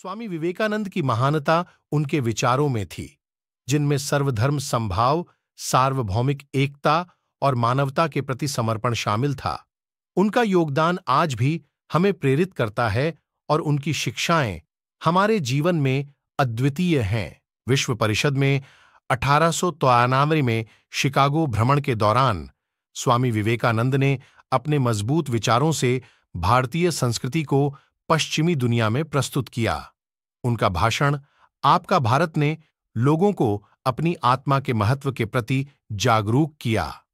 स्वामी विवेकानंद की महानता उनके विचारों में थी जिनमें सर्वधर्म संभाव सार्वभौमिक एकता और मानवता के प्रति समर्पण शामिल था उनका योगदान आज भी हमें प्रेरित करता है और उनकी शिक्षाएं हमारे जीवन में अद्वितीय हैं विश्व परिषद में अठारह में शिकागो भ्रमण के दौरान स्वामी विवेकानंद ने अपने मजबूत विचारों से भारतीय संस्कृति को पश्चिमी दुनिया में प्रस्तुत किया उनका भाषण आपका भारत ने लोगों को अपनी आत्मा के महत्व के प्रति जागरूक किया